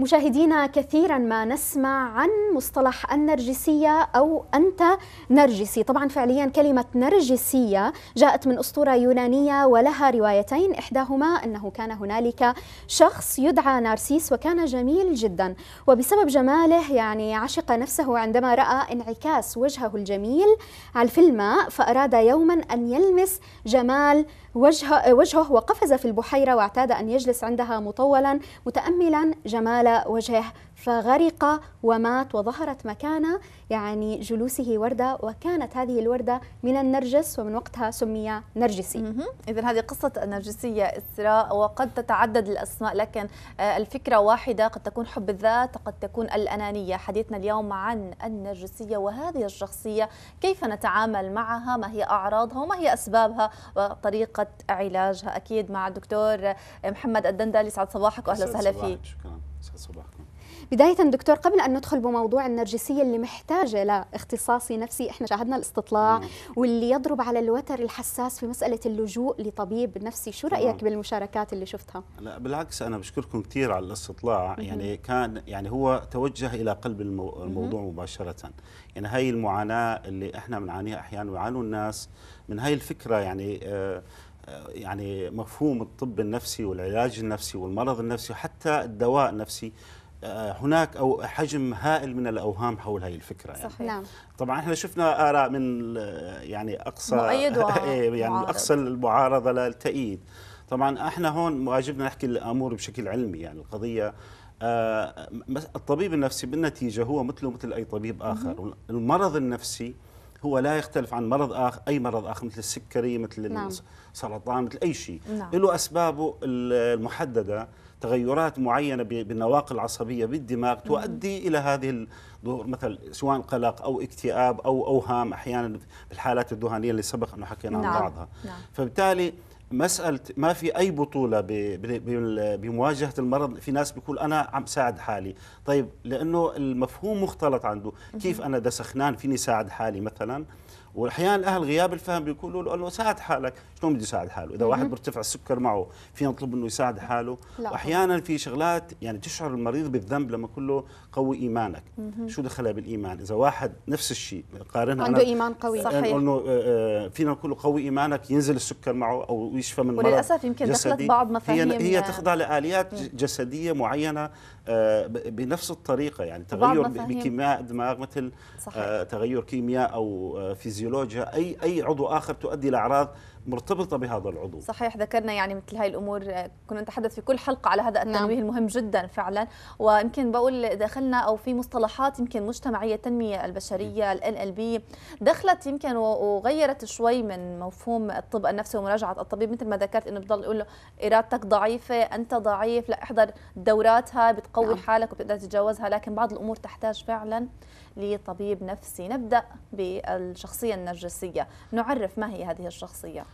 مشاهدينا كثيرا ما نسمع عن مصطلح النرجسية أو أنت نرجسي طبعا فعليا كلمة نرجسية جاءت من أسطورة يونانية ولها روايتين إحداهما أنه كان هنالك شخص يدعى نارسيس وكان جميل جدا وبسبب جماله يعني عشق نفسه عندما رأى انعكاس وجهه الجميل في الماء فأراد يوما أن يلمس جمال وجهه, وجهه وقفز في البحيرة واعتاد أن يجلس عندها مطولا متأملا جمال على وجهه فغرق ومات وظهرت مكان يعني جلوسه وردة وكانت هذه الوردة من النرجس ومن وقتها سمي نرجسي إذا هذه قصة النرجسيه إسراء وقد تتعدد الأسماء لكن آه، الفكرة واحدة قد تكون حب الذات قد تكون الأنانية حديثنا اليوم عن النرجسية وهذه الشخصية كيف نتعامل معها ما هي أعراضها وما هي أسبابها وطريقة علاجها أكيد مع الدكتور آه، محمد الدندل يسعد صباحك وأهلا وسهلا فيك شكرا يسعد صباحكم بداية دكتور قبل أن ندخل بموضوع النرجسية اللي محتاجة لاختصاصي نفسي إحنا شاهدنا الاستطلاع مم. واللي يضرب على الوتر الحساس في مسألة اللجوء لطبيب نفسي شو رأيك مم. بالمشاركات اللي شفتها؟ لا بالعكس أنا بشكركم كثير على الاستطلاع مم. يعني كان يعني هو توجه إلى قلب المو... الموضوع مم. مباشرة يعني هاي المعاناة اللي إحنا بنعانيها أحيانا ويعانوا الناس من هاي الفكرة يعني آه يعني مفهوم الطب النفسي والعلاج النفسي والمرض النفسي وحتى الدواء النفسي آه، هناك او حجم هائل من الاوهام حول هذه الفكره يعني صحيح. نعم. طبعا احنا شفنا اراء من يعني اقصى مؤيد إيه، يعني معارض. اقصى المعارضه للتأييد طبعا احنا هون واجبنا نحكي الامور بشكل علمي يعني القضيه آه، الطبيب النفسي بالنتيجه هو مثله مثل اي طبيب اخر المرض النفسي هو لا يختلف عن مرض آخر أي مرض آخر مثل السكري مثل نعم. السرطان مثل أي شيء نعم. له أسبابه المحددة تغيرات معينة بالنواقل العصبية بالدماغ تؤدي إلى هذه الظهور مثل سواء قلق أو اكتئاب أو أوهام أحيانا بالحالات الذهانية اللي سبق أنه حكينا نعم. عن بعضها نعم. فبالتالي مسألة ما في أي بطولة بمواجهة المرض في ناس بيقول أنا عم ساعد حالي طيب لأنه المفهوم مختلط عنده كيف أنا دسخنان فيني ساعد حالي مثلا واحيانا الاهل غياب الفهم بيقولوا له انه ساعد حالك شلون بده يساعد حاله اذا واحد بيرتفع السكر معه في نطلب انه يساعد حاله لا. واحيانا في شغلات يعني تشعر المريض بالذنب لما اقول له قوي ايمانك مم. شو دخلها بالايمان اذا واحد نفس الشيء قارنها عنده ايمان قوي صحيح انه آه، آه، فينا نقول له قوي ايمانك ينزل السكر معه او يشفى من وللاسف يمكن دخلت بعض مفاهيم هي هي يعني. تخضع لاليات جسديه معينه آه، بنفس الطريقه يعني تغير بكيمياء دماغ مثل آه، صحيح. تغير كيمياء او آه، فيزيولوجيا اي اي عضو اخر تؤدي الى اعراض مرتبطه بهذا العضو صحيح ذكرنا يعني مثل هاي الامور آه، كنا نتحدث في كل حلقه على هذا نعم. التنويه نعم. المهم جدا فعلا ويمكن بقول دخلنا او في مصطلحات يمكن مجتمعيه التنميه البشريه إيه. ال ال بي دخلت يمكن وغيرت شوي من مفهوم الطب النفسي ومراجعه الطبيب مثل ما ذكرت انه بضل يقول له ارادتك ضعيفه انت ضعيف لا احضر دوراتها بتقوي نعم. حالك وبتقدر تتجاوزها لكن بعض الامور تحتاج فعلا لطبيب نفسي نبدأ بالشخصية النرجسية نعرف ما هي هذه الشخصية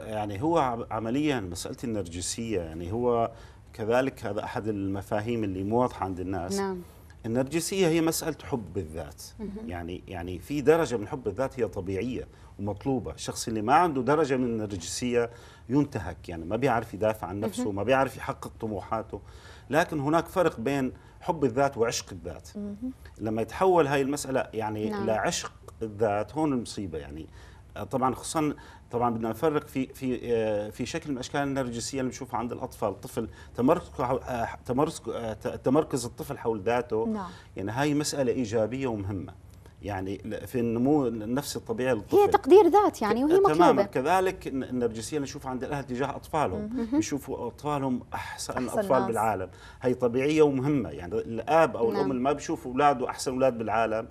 يعني هو عمليا مسألة النرجسية يعني هو كذلك هذا أحد المفاهيم اللي مو واضحة عند الناس نعم. النرجسية هي مسألة حب الذات يعني يعني في درجة من حب الذات هي طبيعية ومطلوبة الشخص اللي ما عنده درجة من النرجسية ينتهك يعني ما بيعرف يدافع عن نفسه ما بيعرف يحقق طموحاته لكن هناك فرق بين حب الذات وعشق الذات لما يتحول هاي المسألة يعني نعم. لعشق الذات هون المصيبة يعني آه، طبعا خصوصا طبعا بدنا نفرق في في آه، في شكل من اشكال النرجسيه اللي بنشوفها عند الاطفال، الطفل تمركز آه، تمركز الطفل حول ذاته نعم. يعني هاي مساله ايجابيه ومهمه. يعني في النمو النفسي الطبيعي للطفل هي تقدير ذات يعني وهي مطلوبه تماما كذلك النرجسيه اللي نشوفها عند الاهل تجاه اطفالهم يشوفوا اطفالهم احسن, أحسن أطفال ناس. بالعالم هي طبيعيه ومهمه يعني الاب او نعم. الام اللي ما بيشوف اولاده احسن اولاد بالعالم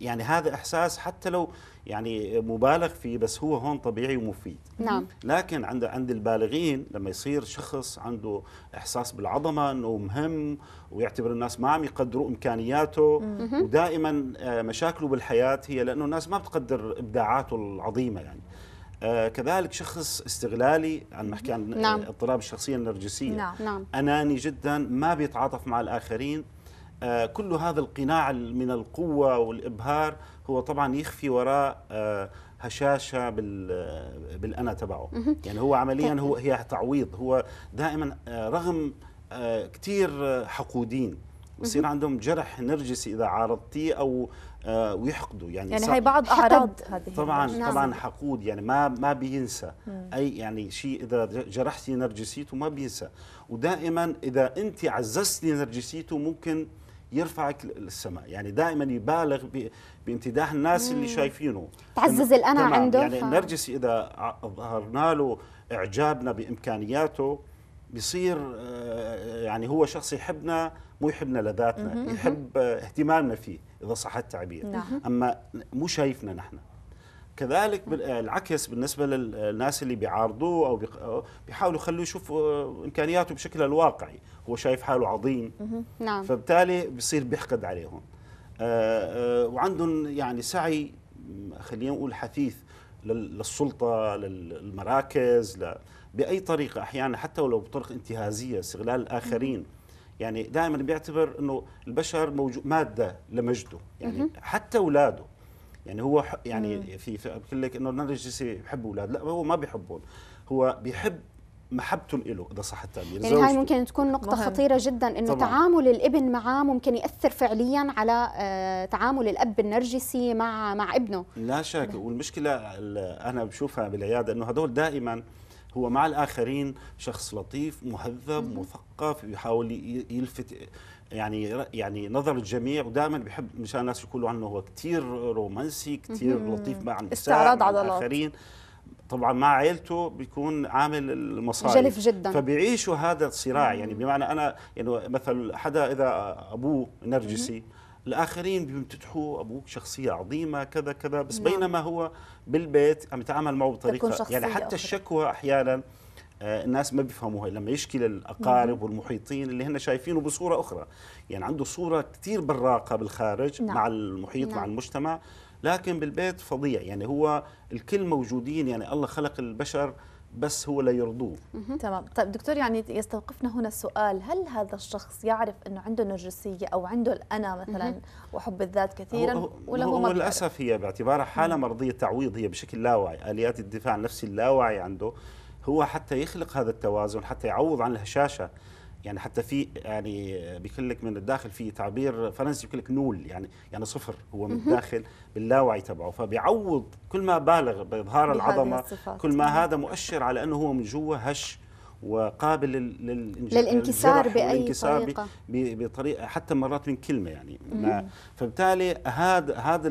يعني هذا احساس حتى لو يعني مبالغ فيه بس هو هون طبيعي ومفيد نعم لكن عند عند البالغين لما يصير شخص عنده احساس بالعظمه انه مهم ويعتبر الناس ما عم يقدروا امكانياته مم. ودائما آه، مشاكله بالحياه هي لانه الناس ما بتقدر ابداعاته العظيمه يعني آه كذلك شخص استغلالي عم نحكي عن نعم. اضطراب الشخصيه النرجسيه نعم. نعم. اناني جدا ما بيتعاطف مع الاخرين آه، كل هذا القناع من القوة والإبهار هو طبعا يخفي وراء آه، هشاشه آه، بالانا تبعه يعني هو عمليا طيب. هو هي تعويض هو دائما رغم كثير حقودين بصير عندهم جرح نرجسي اذا عارضتيه او ويحقدوا يعني يعني هي بعض اعراض هذه طبعا نعم. طبعا حقود يعني ما ما بينسى مم. اي يعني شيء اذا جرحتي نرجسيته ما بينسى ودائما اذا انت عززتي نرجسيته ممكن يرفعك للسماء يعني دائما يبالغ بامتداح الناس مم. اللي شايفينه تعزز الانا عنده يعني ف... النرجسي اذا ظهرنا له اعجابنا بامكانياته بيصير آه، يعني هو شخص يحبنا مو يحبنا لذاتنا يحب اهتمامنا فيه اذا صح التعبير نعم. اما مو شايفنا نحن كذلك آه، العكس بالنسبة للناس آه، اللي بيعارضوه أو آه، بيحاولوا يخلوه يشوف إمكانياته بشكلها الواقعي هو شايف حاله عظيم نعم. فبالتالي بيصير بيحقد عليهم وعندهم يعني سعي خلينا نقول حثيث للسلطة للمراكز بأي طريقة أحيانا حتى ولو بطرق انتهازية استغلال الآخرين يعني دائما بيعتبر أنه البشر موجود مادة لمجده يعني حتى أولاده يعني هو يعني مم. في بقول لك انه النرجسي بحب اولاد لا هو ما بيحبهم هو بيحب محبته له اذا صح التعبير يعني هاي ممكن تكون نقطة مهم. خطيرة جدا انه تعامل الابن معاه ممكن ياثر فعليا على آه، تعامل الاب النرجسي مع مع ابنه لا شك والمشكلة انا بشوفها بالعيادة انه هدول دائما هو مع الاخرين شخص لطيف مهذب مثقف يحاول يلفت يعني يعني نظر الجميع ودائما بحب مشان الناس يقولوا عنه هو كثير رومانسي كثير لطيف مع النساء مع الاخرين طبعا مع عائلته بيكون عامل المصاري جلف جدا فبيعيشوا هذا الصراع مم. يعني بمعنى انا يعني مثلا حدا اذا ابوه نرجسي مم. الاخرين بيمتدحوا ابوك شخصيه عظيمه كذا كذا بس مم. نعم. بينما هو بالبيت عم يتعامل معه بطريقه يعني حتى أخرى. الشكوى احيانا آه، الناس ما بيفهموها لما يشكي للاقارب والمحيطين اللي هن شايفينه بصوره اخرى يعني عنده صوره كثير براقه بالخارج نعم. مع المحيط نعم. مع المجتمع لكن بالبيت فظيع يعني هو الكل موجودين يعني الله خلق البشر بس هو لا يرضوه تمام طيب دكتور يعني يستوقفنا هنا السؤال هل هذا الشخص يعرف انه عنده نرجسيه او عنده الانا مثلا وحب الذات كثيرا ولا هو, هو للاسف هي باعتبارها حاله مرضيه تعويض هي بشكل لاواعي اليات الدفاع النفسي اللاواعي عنده هو حتى يخلق هذا التوازن حتى يعوض عن الهشاشه يعني حتى في يعني بيقول لك من الداخل في تعبير فرنسي بيقول لك نول يعني يعني صفر هو من الداخل باللاوعي تبعه فبيعوض كل ما بالغ باظهار العظمه كل ما هذا مؤشر على انه هو من جوا هش وقابل للانكسار باي طريقه بطريقه حتى مرات من كلمه يعني ما فبالتالي هذا هذا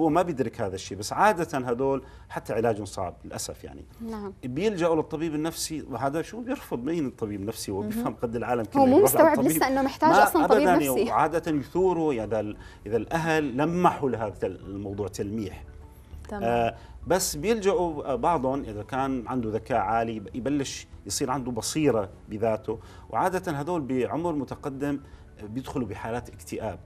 هو ما بيدرك هذا الشيء بس عاده هذول حتى علاجهم صعب للاسف يعني نعم بيلجأوا للطبيب النفسي وهذا شو بيرفض مين الطبيب النفسي هو بيفهم قد العالم كله هو مو مستوعب لسه انه محتاج اصلا طبيب نفسي عاده يثوروا اذا اذا الاهل لمحوا لهذا الموضوع تلميح تمام. آه بس بيلجأوا آه، بعضهم إذا كان عنده ذكاء عالي يبلش يصير عنده بصيرة بذاته وعادة هذول بعمر متقدم بيدخلوا بحالات اكتئاب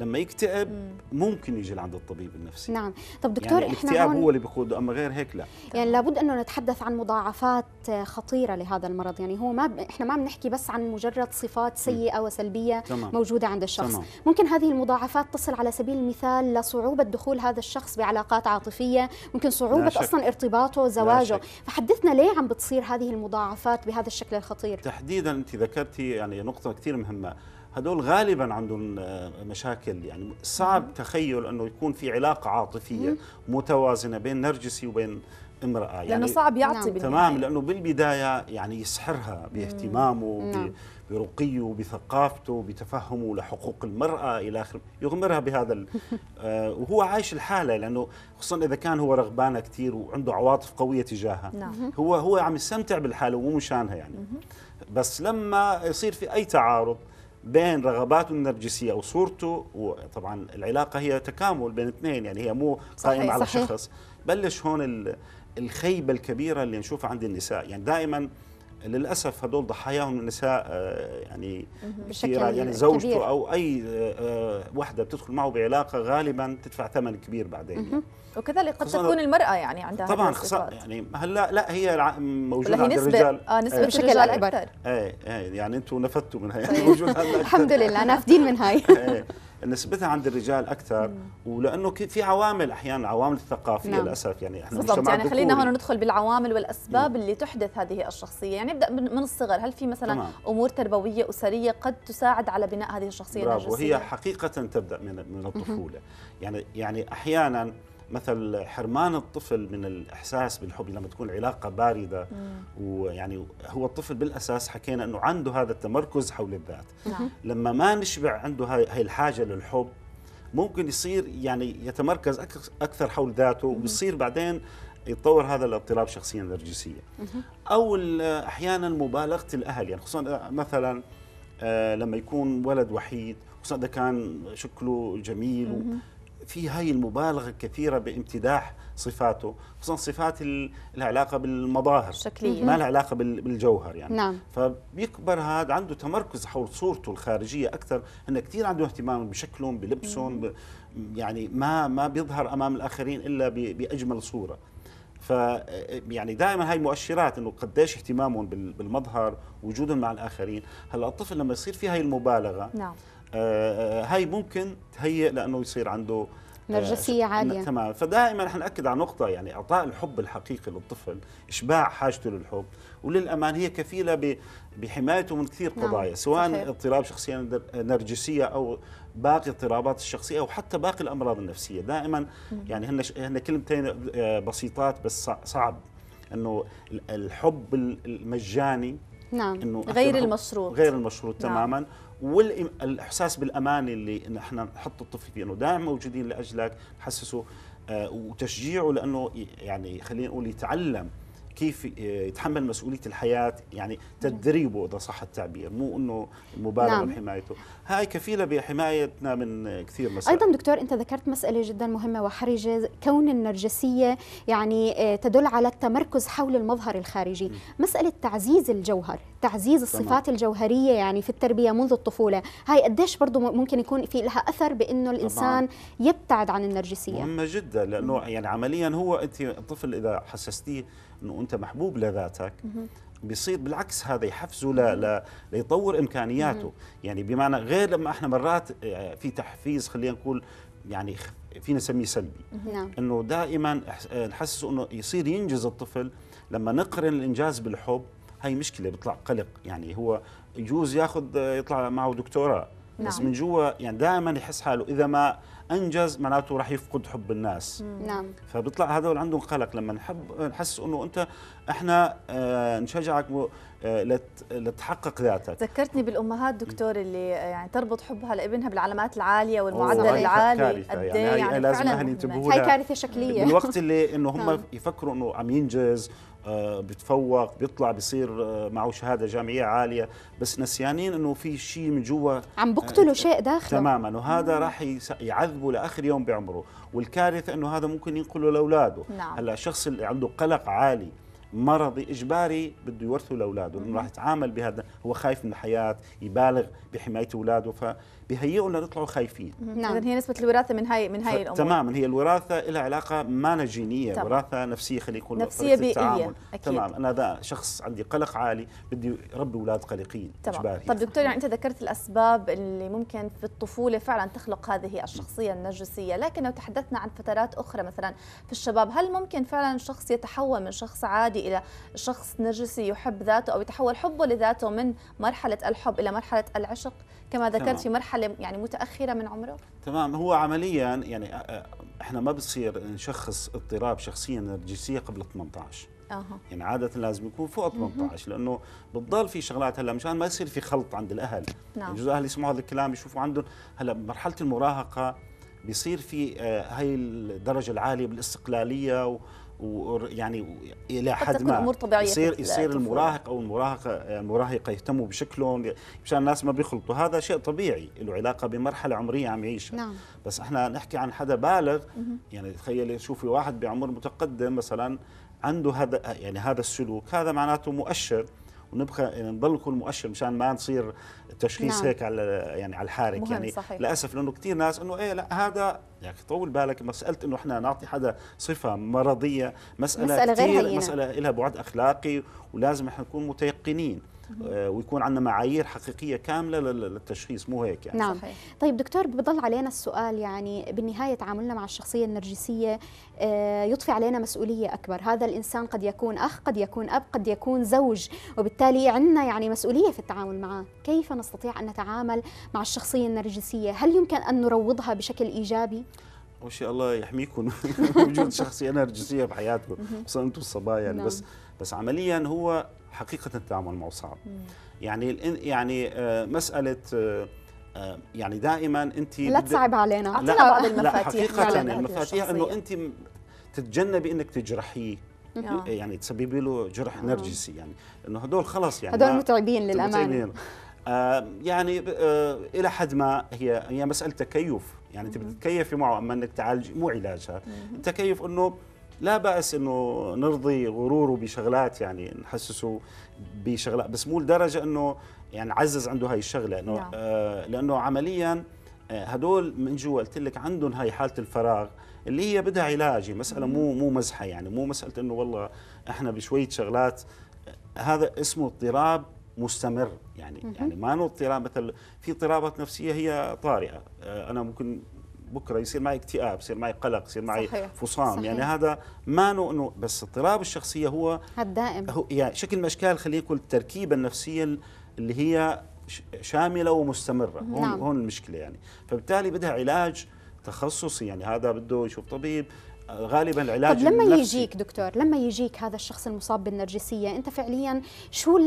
لما يكتئب ممكن يجي لعند الطبيب النفسي نعم طب يعني دكتور يعني احنا الاكتئاب هو اللي بيقوده اما غير هيك لا يعني لابد انه نتحدث عن مضاعفات خطيره لهذا المرض يعني هو ما ب... احنا ما بنحكي بس عن مجرد صفات سيئه وسلبيه تمام. موجوده عند الشخص تمام. ممكن هذه المضاعفات تصل على سبيل المثال لصعوبه دخول هذا الشخص بعلاقات عاطفيه ممكن صعوبه اصلا ارتباطه زواجه فحدثنا ليه عم بتصير هذه المضاعفات بهذا الشكل الخطير تحديدا انت ذكرتي يعني نقطه كثير مهمه هدول غالبا عندهم آه، مشاكل يعني صعب تخيل انه يكون في علاقه عاطفيه متوازنه بين نرجسي وبين امراه يعني لانه صعب يعطي نعم. تمام لانه بالبدايه يعني يسحرها باهتمامه نعم. برقيه بثقافته بتفهمه لحقوق المراه الى اخره يغمرها بهذا آه وهو عايش الحاله لانه خصوصا اذا كان هو رغبانه كثير وعنده عواطف قويه تجاهها نعم. هو هو عم يستمتع بالحاله ومو مشانها يعني نعم. بس لما يصير في اي تعارض بين رغباته النرجسيه وصورته وطبعا العلاقه هي تكامل بين اثنين يعني هي مو قائمه على شخص بلش هون الخيبه الكبيره اللي نشوفها عند النساء يعني دائما للاسف هدول ضحاياهم نساء آه، يعني كثيره يعني زوجته كبير. او اي آه، آه، وحده بتدخل معه بعلاقه غالبا تدفع ثمن كبير بعدين يعني. وكذلك قد تكون المراه يعني عندها طبعا خصا يعني هلا لا هي موجوده عند نسبة الرجال اه نسبه بشكل اكبر إيه،, ايه يعني انتم نفدتوا من هاي موجوده الحمد لله نافدين من هاي إيه. نسبتها عند الرجال اكثر ولانه في عوامل احيانا عوامل الثقافيه نعم. للاسف يعني احنا بالضبط يعني خلينا هون ندخل بالعوامل والاسباب مم. اللي تحدث هذه الشخصيه يعني نبدا من الصغر هل في مثلا تمام. امور تربويه اسريه قد تساعد على بناء هذه الشخصيه النرجسيه؟ وهي حقيقه تبدا من من الطفوله يعني يعني احيانا مثل حرمان الطفل من الاحساس بالحب لما تكون العلاقه بارده ويعني هو الطفل بالاساس حكينا انه عنده هذا التمركز حول الذات نعم. لما ما نشبع عنده هاي الحاجه للحب ممكن يصير يعني يتمركز اكثر حول ذاته ويصير بعدين يتطور هذا الاضطراب شخصيا نرجسيه او احيانا مبالغه الاهل يعني خصوصا آه، مثلا آه، لما يكون ولد وحيد خصوصا اذا كان شكله جميل في هاي المبالغه الكثيره بامتداح صفاته خصوصا صفات العلاقه بالمظاهر شكلية. ما لها علاقه بالجوهر يعني نعم. فبيكبر هذا عنده تمركز حول صورته الخارجيه اكثر هن كثير عندهم اهتمام بشكلهم بلبسهم ب... يعني ما ما بيظهر امام الاخرين الا ب... باجمل صوره ف يعني دائما هاي مؤشرات انه قديش اهتمامهم بالمظهر وجودهم مع الاخرين هلا الطفل لما يصير في هاي المبالغه نعم آه، آه، هاي ممكن تهيئ لانه يصير عنده آه، نرجسية عالية تمام فدائما رح نأكد على نقطة يعني إعطاء الحب الحقيقي للطفل إشباع حاجته للحب وللأمان هي كفيلة بحمايته من كثير نعم، قضايا نعم. سواء صحيح. اضطراب شخصية نرجسية أو باقي اضطرابات الشخصية أو حتى باقي الأمراض النفسية دائما يعني هن هن كلمتين بسيطات بس صعب أنه الحب المجاني نعم إنه غير المشروط غير المشروط نعم. تماما والاحساس بالامان اللي نحن نحط الطفل فيه انه دائما موجودين لاجلك حسسه آه، وتشجيعه لانه يعني خلينا نقول يتعلم كيف آه، يتحمل مسؤوليه الحياه يعني تدريبه اذا صح التعبير مو انه مبالغه نعم. بحمايته هاي كفيله بحمايتنا من كثير مسائل ايضا دكتور انت ذكرت مساله جدا مهمه وحرجه كون النرجسيه يعني آه، تدل على التمركز حول المظهر الخارجي م. مساله تعزيز الجوهر تعزيز الصفات طبعا. الجوهريه يعني في التربيه منذ الطفوله هاي قديش برضه ممكن يكون في لها اثر بانه الانسان طبعاً. يبتعد عن النرجسيه مهمه جدا لانه يعني عمليا هو انت الطفل اذا حسستيه انه انت محبوب لذاتك بيصير بالعكس هذا يحفزه ل... ل... ليطور امكانياته يعني بمعنى غير لما احنا مرات آه، في تحفيز خلينا نقول يعني فينا نسميه سلبي نعم. انه دائما آه، نحسسه انه يصير ينجز الطفل لما نقرن الانجاز بالحب هاي مشكله بيطلع قلق يعني هو يجوز ياخذ آه، يطلع معه دكتوراه نعم. بس من جوا يعني دائما يحس حاله اذا ما انجز معناته راح يفقد حب الناس نعم فبيطلع هذول عندهم قلق لما نحب نحس انه انت احنا آه نشجعك آه لتحقق ذاتك ذكرتني بالامهات دكتور اللي آه، يعني تربط حبها لابنها بالعلامات العاليه والمعدل العالي قد إيه يعني, يعني, يعني لازم الاهل ينتبهوا هي كارثه شكليه بالوقت اللي انه هم نعم. يفكروا انه عم ينجز آه، بتفوق بيطلع بيصير آه، معه شهاده جامعيه عاليه بس نسيانين انه في شيء من جوا عم بقتلوا آه، شيء داخله تماما وهذا راح يعذبه لاخر يوم بعمره والكارثه انه هذا ممكن ينقله لاولاده نعم. هلا الشخص اللي عنده قلق عالي مرضي اجباري بده يورثه لاولاده لانه راح يتعامل بهذا هو خايف من الحياه يبالغ بحمايه اولاده ف بهيئوا لنطلعوا خايفين نعم هي نسبه الوراثه من هاي من هاي الامور تماما هي الوراثه لها علاقه ما جينيه طبعا. وراثه نفسيه خلي يكون نفسيه بيئيه أكيد. تمام انا ذا شخص عندي قلق عالي بدي ربي اولاد قلقين تمام إجباري. طب دكتور يعني انت ذكرت الاسباب اللي ممكن في الطفوله فعلا تخلق هذه الشخصيه النرجسيه لكن لو تحدثنا عن فترات اخرى مثلا في الشباب هل ممكن فعلا شخص يتحول من شخص عادي الى شخص نرجسي يحب ذاته او يتحول حبه لذاته من مرحله الحب الى مرحله العشق كما ذكرت في مرحله يعني متاخره من عمره تمام هو عمليا يعني آه، آه، احنا ما بصير نشخص اضطراب شخصيه نرجسيه قبل 18 أه. يعني عادة لازم يكون فوق 18 لأنه بتضل في شغلات هلا مشان ما يصير في خلط عند الأهل نعم. يعني جزء أهل يسمعوا هذا الكلام يشوفوا عندهم هلا بمرحلة المراهقة بيصير في آه، هاي الدرجة العالية بالاستقلالية ويعني الى حد ما أمور طبيعية يصير يصير المراهق او المراهقه آه، المراهقه يهتموا بشكلهم مشان الناس ما بيخلطوا هذا شيء طبيعي له علاقه بمرحله عمريه عم يعيشها نعم. بس احنا نحكي عن حدا بالغ يعني تخيلي شوفي واحد بعمر متقدم مثلا عنده هذا آه، يعني هذا السلوك هذا معناته مؤشر ونبقى يعني نضل نكون مؤشر مشان ما نصير التشخيص نعم. هيك على يعني على الحارك يعني صحيح. للاسف لانه كثير ناس انه ايه لا هذا يعني طول بالك مساله انه احنا نعطي حدا صفه مرضيه مساله, مسألة كثير مساله لها بعد اخلاقي ولازم احنا نكون متيقنين آه، ويكون عندنا معايير حقيقيه كامله للتشخيص مو هيك يعني نعم صحيح. طيب دكتور بضل علينا السؤال يعني بالنهايه تعاملنا مع الشخصيه النرجسيه آه، يطفي علينا مسؤوليه اكبر هذا الانسان قد يكون اخ قد يكون اب قد يكون زوج وبالتالي عندنا يعني مسؤوليه في التعامل معه كيف نستطيع ان نتعامل مع الشخصيه النرجسيه هل يمكن ان نروضها بشكل ايجابي اول شيء الله يحميكم وجود شخصيه نرجسيه بحياتكم خصوصا انتم الصبايا يعني نعم. بس بس عمليا هو حقيقه التعامل معه صعب يعني يعني آه، مساله آه، آه، يعني دائما انت لا تصعب علينا اعطينا بعض المفاتيح لا حقيقه يعني المفاتيح انه انت تتجنبي انك تجرحيه يعني تسببي له جرح نرجسي يعني انه هدول خلص يعني هدول متعبين للامانه آه يعني آه الى حد ما هي هي مساله تكيف يعني انت بتتكيفي معه اما انك تعالجي مو علاجها التكيف انه لا بأس أنه نرضي غروره بشغلات يعني نحسسه بشغلات بس مو لدرجة أنه يعني عزز عنده هاي الشغلة أنه نعم. آه لأنه عملياً آه، هدول من جوا قلت لك عندهم هاي حاله الفراغ اللي هي بدها علاجي مساله مو مو مزحه يعني مو مساله انه والله احنا بشويه شغلات آه، هذا اسمه اضطراب مستمر يعني يعني ما انه اضطراب مثل في اضطرابات نفسيه هي طارئه آه، انا ممكن بكره يصير معي اكتئاب يصير معي قلق يصير معي صحيح. فصام يعني صحيح. يعني هذا ما انه بس اضطراب الشخصيه هو الدائم هو يعني شكل من اشكال خلينا نقول التركيبه النفسيه اللي هي شامله ومستمره نعم. هون هون المشكله يعني فبالتالي بدها علاج تخصصي يعني هذا بده يشوف طبيب غالبا العلاج طب لما النفسي يجيك دكتور لما يجيك هذا الشخص المصاب بالنرجسيه انت فعليا شو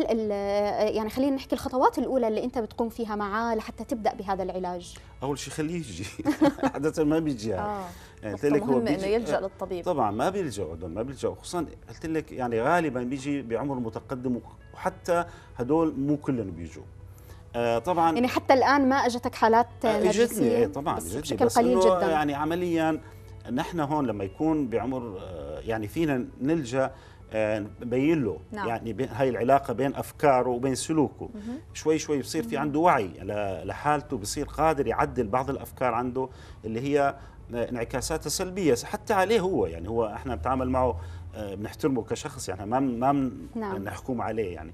يعني خلينا نحكي الخطوات الاولى اللي انت بتقوم فيها معاه لحتى تبدا بهذا العلاج اول شيء خليه يجي عاده ما بيجي يعني. آه. يعني قلت لك هو انه يلجا آه، للطبيب طبعا ما بيلجأ ما بيلجا خصوصا قلت لك يعني غالبا بيجي بعمر متقدم وحتى هدول مو كلهم بيجوا آه، طبعا يعني حتى الان ما اجتك حالات آه، نرجسيه اجتني طبعا اجتني بشكل قليل جدا يعني عمليا نحن هون لما يكون بعمر آه، يعني فينا نلجا آه، نبين له نعم. يعني هاي العلاقه بين افكاره وبين سلوكه مم. شوي شوي بصير في عنده وعي لحالته بصير قادر يعدل بعض الافكار عنده اللي هي آه، انعكاساتها سلبيه حتى عليه هو يعني هو احنا بنتعامل معه بنحترمه كشخص يعني ما ما نعم. نحكم عليه يعني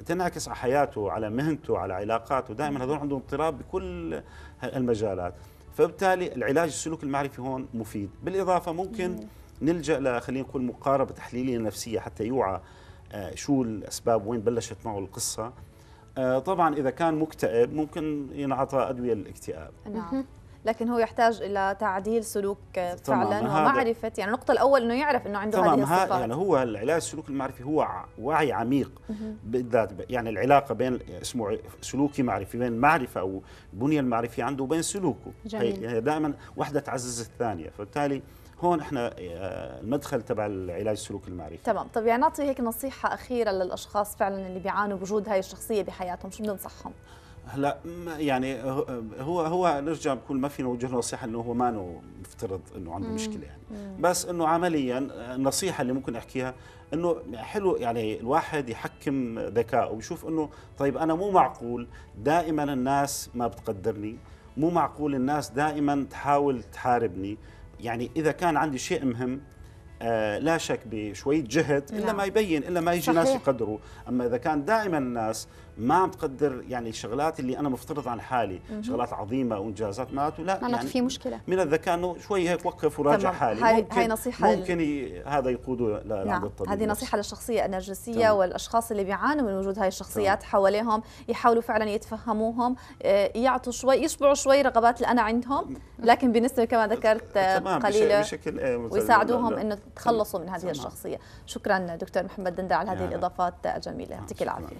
بتنعكس على حياته على مهنته على علاقاته دائما هذول عندهم اضطراب بكل المجالات فبالتالي العلاج السلوكي المعرفي هون مفيد بالاضافه ممكن نلجا لخلينا نقول مقاربه تحليليه نفسيه حتى يوعى آه، شو الاسباب وين بلشت معه القصه آه، طبعا اذا كان مكتئب ممكن ينعطى ادويه للاكتئاب نعم لكن هو يحتاج الى تعديل سلوك فعلا ومعرفه يعني النقطه الاول انه يعرف انه عنده هذه الصفات يعني هو العلاج السلوكي المعرفي هو وعي عميق بالذات يعني العلاقه بين اسمه سلوكي معرفي بين المعرفه او البنيه المعرفيه عنده وبين سلوكه جميل. هي دائما واحده تعزز الثانيه فبالتالي هون احنا آه، المدخل تبع العلاج السلوكي المعرفي تمام طب يعني نعطي هيك نصيحه اخيره للاشخاص فعلا اللي بيعانوا بوجود هاي الشخصيه بحياتهم شو بننصحهم هلا يعني هو هو نرجع بكل ما فينا نوجه له نصيحه انه هو ما مفترض انه عنده مشكله يعني بس انه عمليا النصيحه اللي ممكن احكيها انه حلو يعني الواحد يحكم ذكائه ويشوف انه طيب انا مو معقول دائما الناس ما بتقدرني مو معقول الناس دائما تحاول تحاربني يعني اذا كان عندي شيء مهم آه لا شك بشوية جهد إلا نعم. ما يبين إلا ما يجي صحيح. ناس يقدروا أما إذا كان دائما الناس ما عم تقدر يعني الشغلات اللي انا مفترض عن حالي مم. شغلات عظيمه وانجازات ما لا يعني في مشكله من الذكاء انه شوي هيك وقف وراجع تمام. حالي هاي ممكن هاي نصيحه ممكن ال... هذا يقوده لعند نعم. الطبيب هذه نصيحه للشخصيه النرجسيه تمام. والاشخاص اللي بيعانوا من وجود هاي الشخصيات تمام. حواليهم يحاولوا فعلا يتفهموهم آه، يعطوا شوي يشبعوا شوي رغبات اللي انا عندهم لكن بالنسبه كما ذكرت آه، تمام. قليله بشكل آه، ويساعدوهم انه تخلصوا من هذه تمام. الشخصيه شكرا دكتور محمد دندا على هذه الاضافات الجميله يعطيك العافيه